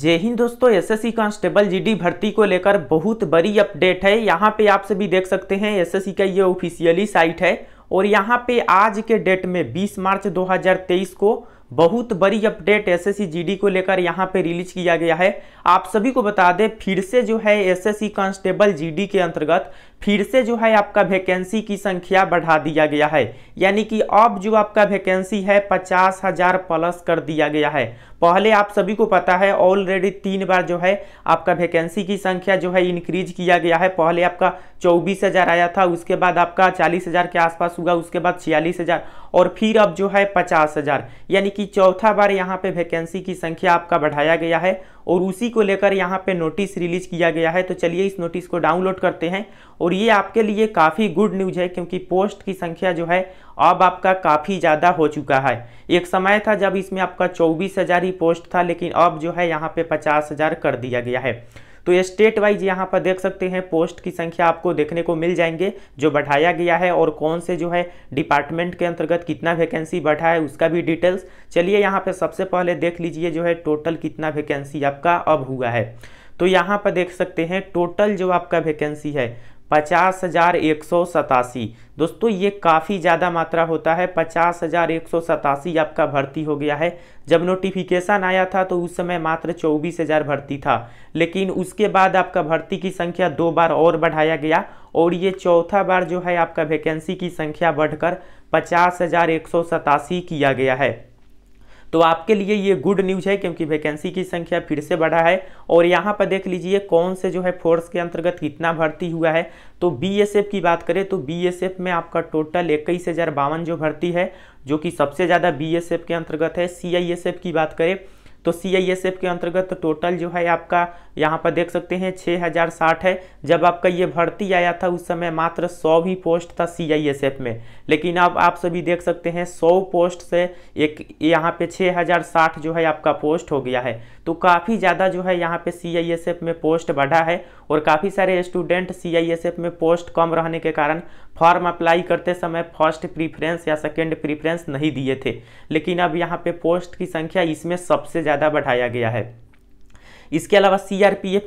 जय हिंद दोस्तों SSC constable GD भर्ती को लेकर बहुत बड़ी अपडेट है यहाँ पे आप सभी देख सकते हैं एसएससी का ये ऑफिशियली साइट है और यहाँ पे आज के डेट में 20 मार्च 2023 को बहुत बड़ी अपडेट एसएससी जीडी को लेकर यहाँ पे रिलीज किया गया है आप सभी को बता दें फिर से जो है एसएससी कांस्टेबल जीडी के अंतर्गत फिर से जो है आपका वैकेंसी की संख्या बढ़ा दिया गया है यानी कि अब जो आपका वैकेंसी है पचास हजार प्लस कर दिया गया है पहले आप सभी को पता है ऑलरेडी तीन बार जो है आपका वैकेंसी की संख्या जो है इंक्रीज किया गया है पहले आपका चौबीस हजार आया था उसके बाद आपका चालीस हजार के आसपास हुआ उसके बाद छियालीस हज़ार और फिर अब जो है पचास हज़ार यानी कि चौथा बार यहाँ पे वैकेंसी की संख्या आपका बढ़ाया गया है और उसी को लेकर यहाँ पे नोटिस रिलीज किया गया है तो चलिए इस नोटिस को डाउनलोड करते हैं और ये आपके लिए काफ़ी गुड न्यूज है क्योंकि पोस्ट की संख्या जो है अब आपका काफ़ी ज़्यादा हो चुका है एक समय था जब इसमें आपका चौबीस हज़ार ही पोस्ट था लेकिन अब जो है यहाँ पे पचास हज़ार कर दिया गया है तो ये स्टेट वाइज यहाँ पर देख सकते हैं पोस्ट की संख्या आपको देखने को मिल जाएंगे जो बढ़ाया गया है और कौन से जो है डिपार्टमेंट के अंतर्गत कितना वैकेंसी बढ़ा है उसका भी डिटेल्स चलिए यहाँ पर सबसे पहले देख लीजिए जो है टोटल कितना वैकेंसी आपका अब हुआ है तो यहाँ पर देख सकते हैं टोटल जो आपका वैकेंसी है पचास हज़ार एक सौ सतासी दोस्तों ये काफ़ी ज़्यादा मात्रा होता है पचास हज़ार एक सौ सतासी आपका भर्ती हो गया है जब नोटिफिकेशन आया था तो उस समय मात्र चौबीस हज़ार भर्ती था लेकिन उसके बाद आपका भर्ती की संख्या दो बार और बढ़ाया गया और ये चौथा बार जो है आपका वैकेंसी की संख्या बढ़कर पचास हज़ार एक सौ सतासी किया गया है तो आपके लिए ये गुड न्यूज है क्योंकि वैकेंसी की संख्या फिर से बढ़ा है और यहाँ पर देख लीजिए कौन से जो है फोर्स के अंतर्गत कितना भर्ती हुआ है तो बीएसएफ की बात करें तो बीएसएफ में आपका टोटल इक्कीस हज़ार बावन जो भर्ती है जो कि सबसे ज़्यादा बी के अंतर्गत है सी की बात करें तो सी आई एस एफ के अंतर्गत तो टोटल जो है आपका यहाँ पर देख सकते हैं छः हज़ार साठ है जब आपका ये भर्ती आया था उस समय मात्र सौ ही पोस्ट था सी आई एस एफ में लेकिन अब आप सभी देख सकते हैं सौ पोस्ट से एक यहाँ पे छः हज़ार साठ जो है आपका पोस्ट हो गया है तो काफ़ी ज़्यादा जो है यहाँ पे सी आई एस एफ में पोस्ट बढ़ा है और काफ़ी सारे student C I S F में पोस्ट कम रहने के कारण फॉर्म अप्लाई करते समय फर्स्ट प्रीफरेंस या सेकेंड प्रीफ्रेंस नहीं दिए थे लेकिन अब यहाँ पे पोस्ट की संख्या इसमें सबसे ज़्यादा बढ़ाया गया है इसके अलावा सी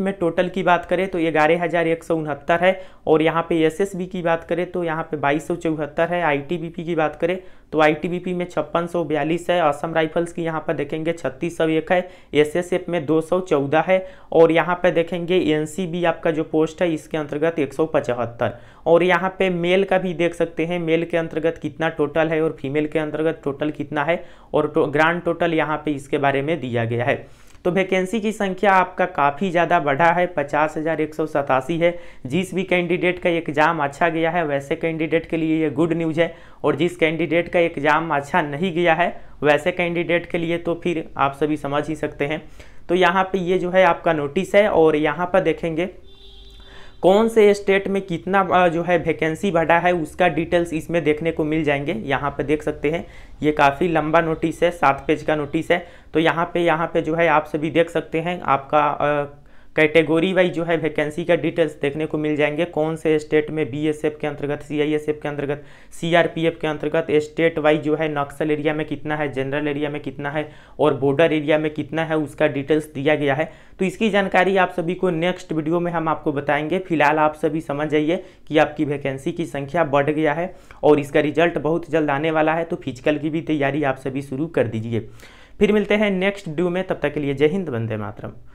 में टोटल की बात करें तो ग्यारह हज़ार एक सौ उनहत्तर है और यहाँ पे एस की बात करें तो यहाँ पे बाईस सौ चौहत्तर है आई की बात करें तो आई में छप्पन सौ बयालीस है असम राइफल्स की यहाँ पर देखेंगे छत्तीस सौ एक है एस में दो सौ चौदह है और यहाँ पर देखेंगे एन आपका जो पोस्ट है इसके अंतर्गत एक सौ पचहत्तर और यहाँ पे मेल का भी देख सकते हैं मेल के अंतर्गत कितना टोटल है और फीमेल के अंतर्गत टोटल कितना है और तो, ग्रांड टोटल यहाँ पे इसके बारे में दिया गया है तो वैकेंसी की संख्या आपका काफ़ी ज़्यादा बढ़ा है पचास हज़ार एक सौ सतासी है जिस भी कैंडिडेट का एग्ज़ाम अच्छा गया है वैसे कैंडिडेट के लिए ये गुड न्यूज़ है और जिस कैंडिडेट का एग्ज़ाम अच्छा नहीं गया है वैसे कैंडिडेट के लिए तो फिर आप सभी समझ ही सकते हैं तो यहाँ पे ये जो है आपका नोटिस है और यहाँ पर देखेंगे कौन से स्टेट में कितना जो है वैकेंसी बढ़ा है उसका डिटेल्स इसमें देखने को मिल जाएंगे यहाँ पे देख सकते हैं ये काफ़ी लंबा नोटिस है सात पेज का नोटिस है तो यहाँ पे यहाँ पे जो है आप सभी देख सकते हैं आपका कैटेगोरी वाइज जो है वैकेंसी का डिटेल्स देखने को मिल जाएंगे कौन से स्टेट में बीएसएफ के अंतर्गत सीआईएसएफ के अंतर्गत सीआरपीएफ के अंतर्गत स्टेट वाइज जो है नक्सल एरिया में कितना है जनरल एरिया में कितना है और बॉर्डर एरिया में कितना है उसका डिटेल्स दिया गया है तो इसकी जानकारी आप सभी को नेक्स्ट वीडियो में हम आपको बताएंगे फिलहाल आप सभी समझ जाइए कि आपकी वैकेंसी की संख्या बढ़ गया है और इसका रिजल्ट बहुत जल्द आने वाला है तो फिजिकल की भी तैयारी आप सभी शुरू कर दीजिए फिर मिलते हैं नेक्स्ट ड्यू में तब तक के लिए जय हिंद वंदे मातरम